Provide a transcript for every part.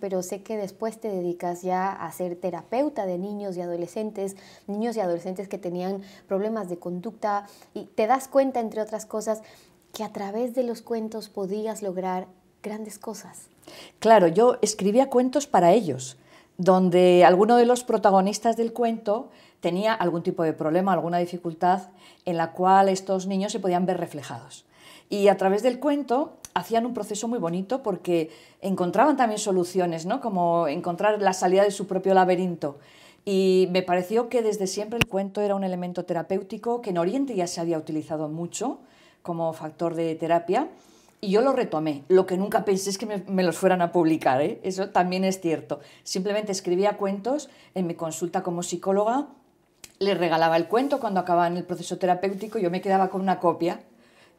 pero sé que después te dedicas ya a ser terapeuta de niños y adolescentes, niños y adolescentes que tenían problemas de conducta y te das cuenta, entre otras cosas, que a través de los cuentos podías lograr grandes cosas. Claro, yo escribía cuentos para ellos, donde alguno de los protagonistas del cuento tenía algún tipo de problema, alguna dificultad en la cual estos niños se podían ver reflejados. Y a través del cuento hacían un proceso muy bonito porque encontraban también soluciones, ¿no? como encontrar la salida de su propio laberinto. Y me pareció que desde siempre el cuento era un elemento terapéutico que en Oriente ya se había utilizado mucho como factor de terapia. Y yo lo retomé. Lo que nunca pensé es que me, los fueran a publicar, ¿eh? eso también es cierto. Simplemente escribía cuentos en mi consulta como psicóloga, les regalaba el cuento cuando acababan el proceso terapéutico, yo me quedaba con una copia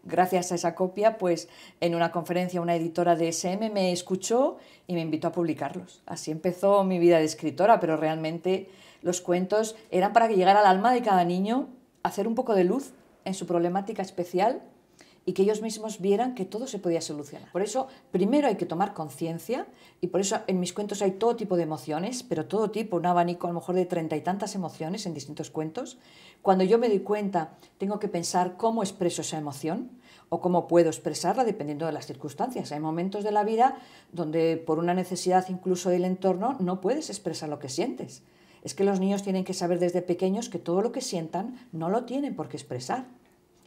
gracias a esa copia, pues en una conferencia una editora de SM me escuchó y me invitó a publicarlos. Así empezó mi vida de escritora, pero realmente los cuentos eran para que llegara al alma de cada niño, hacer un poco de luz en su problemática especial y que ellos mismos vieran que todo se podía solucionar. Por eso, primero hay que tomar conciencia y por eso en mis cuentos hay todo tipo de emociones, pero todo tipo, un abanico a lo mejor de treinta y tantas emociones en distintos cuentos. Cuando yo me doy cuenta, tengo que pensar cómo expreso esa emoción o cómo puedo expresarla dependiendo de las circunstancias. Hay momentos de la vida donde por una necesidad incluso del entorno no puedes expresar lo que sientes. Es que los niños tienen que saber desde pequeños que todo lo que sientan no lo tienen por qué expresar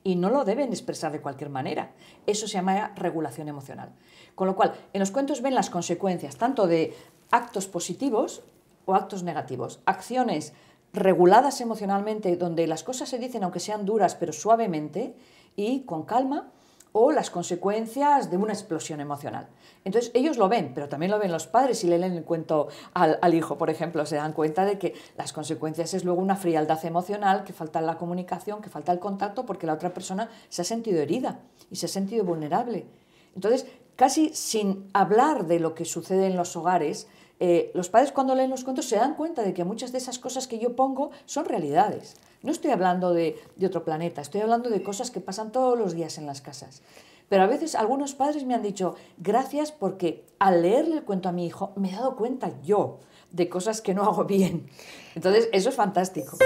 y no lo deben expresar de cualquier manera. Eso se llama regulación emocional. Con lo cual, en los cuentos ven las consecuencias tanto de actos positivos o actos negativos, acciones reguladas emocionalmente donde las cosas se dicen aunque sean duras pero suavemente y con calma o las consecuencias de una explosión emocional. Entonces ellos lo ven, pero también lo ven los padres Si leen el cuento al, al, hijo, por ejemplo, se dan cuenta de que las consecuencias es luego una frialdad emocional, que falta la comunicación, que falta el contacto, porque la otra persona se ha sentido herida y se ha sentido vulnerable. Entonces, casi sin hablar de lo que sucede en los hogares, eh, los padres cuando leen los cuentos se dan cuenta de que muchas de esas cosas que yo pongo son realidades. No estoy hablando de, de otro planeta, estoy hablando de cosas que pasan todos los días en las casas. Pero a veces algunos padres me han dicho, gracias porque al leerle el cuento a mi hijo me he dado cuenta yo de cosas que no hago bien. Entonces, eso es fantástico.